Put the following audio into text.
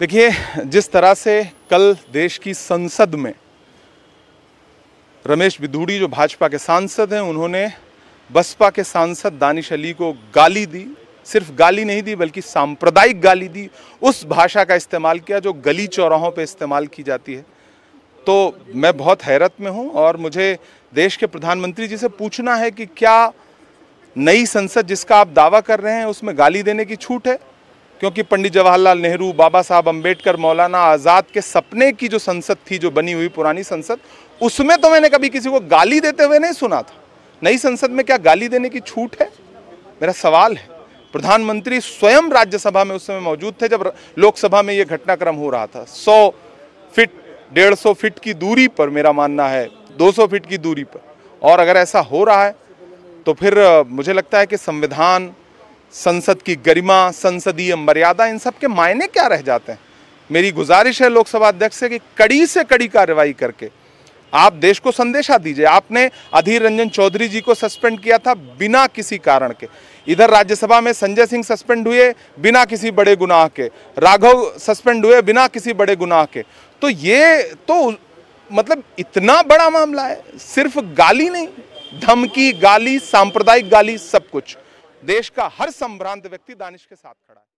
देखिए जिस तरह से कल देश की संसद में रमेश बिधूड़ी जो भाजपा के सांसद हैं उन्होंने बसपा के सांसद दानिश अली को गाली दी सिर्फ गाली नहीं दी बल्कि सांप्रदायिक गाली दी उस भाषा का इस्तेमाल किया जो गली चौराहों पे इस्तेमाल की जाती है तो मैं बहुत हैरत में हूँ और मुझे देश के प्रधानमंत्री जी से पूछना है कि क्या नई संसद जिसका आप दावा कर रहे हैं उसमें गाली देने की छूट है क्योंकि पंडित जवाहरलाल नेहरू बाबा साहब अम्बेडकर मौलाना आज़ाद के सपने की जो संसद थी जो बनी हुई पुरानी संसद उसमें तो मैंने कभी किसी को गाली देते हुए नहीं सुना था नई संसद में क्या गाली देने की छूट है मेरा सवाल है प्रधानमंत्री स्वयं राज्यसभा में उस समय मौजूद थे जब लोकसभा में ये घटनाक्रम हो रहा था सौ फिट डेढ़ सौ फिट की दूरी पर मेरा मानना है दो सौ फिट की दूरी पर और अगर ऐसा हो रहा है तो फिर मुझे लगता है कि संविधान संसद की गरिमा संसदीय मर्यादा इन सब के मायने क्या रह जाते हैं मेरी गुजारिश है लोकसभा अध्यक्ष से कि कड़ी से कड़ी कार्रवाई करके आप देश को संदेशा दीजिए आपने अधीर रंजन चौधरी जी को सस्पेंड किया था बिना किसी कारण के इधर राज्यसभा में संजय सिंह सस्पेंड हुए बिना किसी बड़े गुनाह के राघव सस्पेंड हुए बिना किसी बड़े गुनाह के तो ये तो मतलब इतना बड़ा मामला है सिर्फ गाली नहीं धमकी गाली सांप्रदायिक गाली सब कुछ देश का हर संभ्रांत व्यक्ति दानिश के साथ खड़ा है